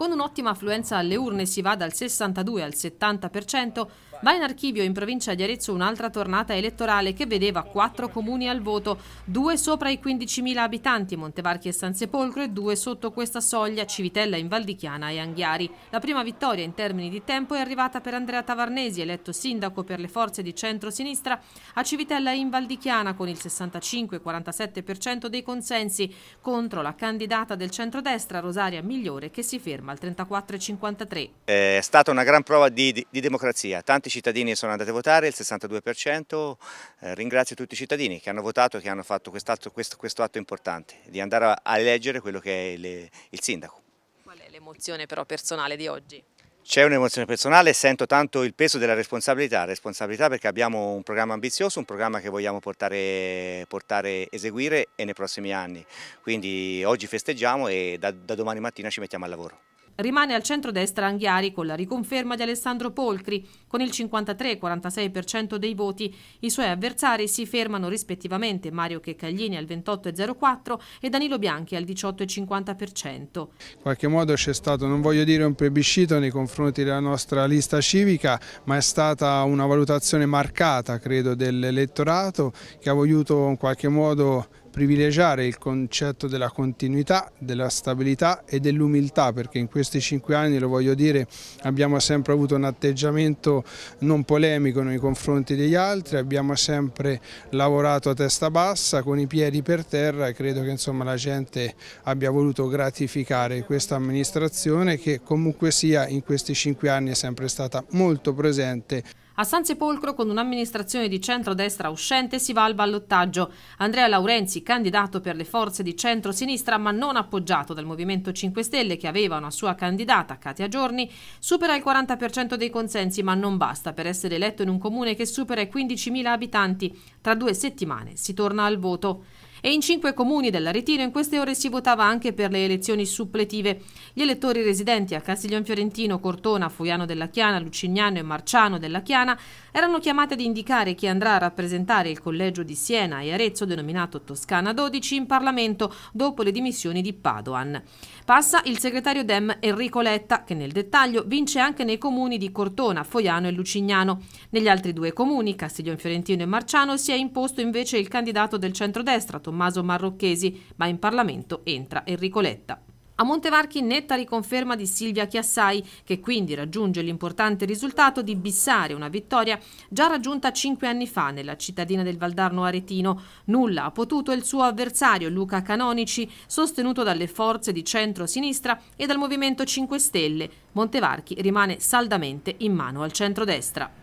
Con un'ottima affluenza alle urne si va dal 62 al 70%, Va in archivio in provincia di Arezzo un'altra tornata elettorale che vedeva quattro comuni al voto, due sopra i 15.000 abitanti, Montevarchi e San Sepolcro, e due sotto questa soglia, Civitella in Valdichiana e Anghiari. La prima vittoria in termini di tempo è arrivata per Andrea Tavarnesi, eletto sindaco per le forze di centro-sinistra, a Civitella in Valdichiana con il 65-47% dei consensi contro la candidata del centrodestra Rosaria Migliore che si ferma al 34,53. È stata una gran prova di, di, di democrazia, tanti i cittadini sono andati a votare, il 62%, eh, ringrazio tutti i cittadini che hanno votato e che hanno fatto quest atto, questo, questo, atto importante, di andare a, eleggere quello che è le, il sindaco. Qual è l'emozione però personale di oggi? C'è un'emozione personale, sento tanto il peso della responsabilità, responsabilità perché abbiamo un programma ambizioso, un programma che vogliamo portare, portare eseguire e nei prossimi anni. Quindi oggi festeggiamo e da, da domani mattina ci mettiamo al lavoro. Rimane al centro-destra Anghiari con la riconferma di Alessandro Polcri con il 53-46% dei voti. I suoi avversari si fermano rispettivamente Mario Checcaglini al 28,04 e Danilo Bianchi al 18,50%. In qualche modo c'è stato, non voglio dire un plebiscito nei confronti della nostra lista civica, ma è stata una valutazione marcata, credo, dell'elettorato che ha voluto in qualche modo privilegiare il concetto della continuità, della stabilità e dell'umiltà perché in questi cinque anni, lo voglio dire, abbiamo sempre avuto un atteggiamento non polemico nei confronti degli altri, abbiamo sempre lavorato a testa bassa con i piedi per terra e credo che insomma, la gente abbia voluto gratificare questa amministrazione che comunque sia in questi cinque anni è sempre stata molto presente. A San Sepolcro, con un'amministrazione di centrodestra uscente, si va al ballottaggio. Andrea Laurenzi, candidato per le forze di centrosinistra, ma non appoggiato dal Movimento 5 Stelle, che aveva una sua candidata, Katia Giorni, supera il 40% dei consensi, ma non basta per essere eletto in un comune che supera i 15.000 abitanti. Tra due settimane si torna al voto e in cinque comuni dell'Aretino in queste ore si votava anche per le elezioni suppletive. Gli elettori residenti a Castiglione Fiorentino, Cortona, Fuiano della Chiana, Lucignano e Marciano della Chiana erano chiamati ad indicare chi andrà a rappresentare il collegio di Siena e Arezzo denominato Toscana 12 in Parlamento dopo le dimissioni di Padoan. Passa il segretario Dem Enrico Letta che nel dettaglio vince anche nei comuni di Cortona, Foiano e Lucignano. Negli altri due comuni, Castiglione Fiorentino e Marciano, si è imposto invece il candidato del centrodestra Tommaso Marrocchesi, ma in Parlamento entra Enrico Letta. A Montevarchi netta riconferma di Silvia Chiassai, che quindi raggiunge l'importante risultato di bissare una vittoria già raggiunta cinque anni fa nella cittadina del Valdarno Aretino. Nulla ha potuto il suo avversario Luca Canonici, sostenuto dalle forze di centro-sinistra e dal Movimento 5 Stelle. Montevarchi rimane saldamente in mano al centro-destra.